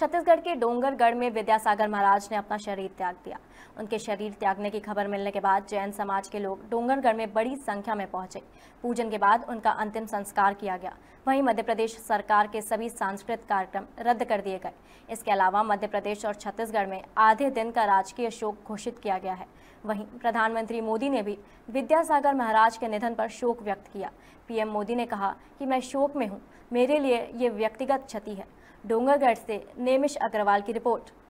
छत्तीसगढ़ के डोंगरगढ़ में विद्यासागर महाराज ने अपना शरीर त्याग दिया उनके शरीर त्यागने की खबर मिलने के बाद जैन समाज के लोग डोंगरगढ़ में बड़ी संख्या में पहुंचे पूजन के बाद उनका अंतिम संस्कार किया गया वहीं मध्य प्रदेश सरकार के सभी सांस्कृतिक कार्यक्रम रद्द कर दिए गए इसके अलावा मध्य प्रदेश और छत्तीसगढ़ में आधे दिन का राजकीय शोक घोषित किया गया है वहीं प्रधानमंत्री मोदी ने भी विद्यासागर महाराज के निधन पर शोक व्यक्त किया पीएम मोदी ने कहा कि मैं शोक में हूँ मेरे लिए ये व्यक्तिगत क्षति है डोंगरगढ़ से नेमिश अग्रवाल की रिपोर्ट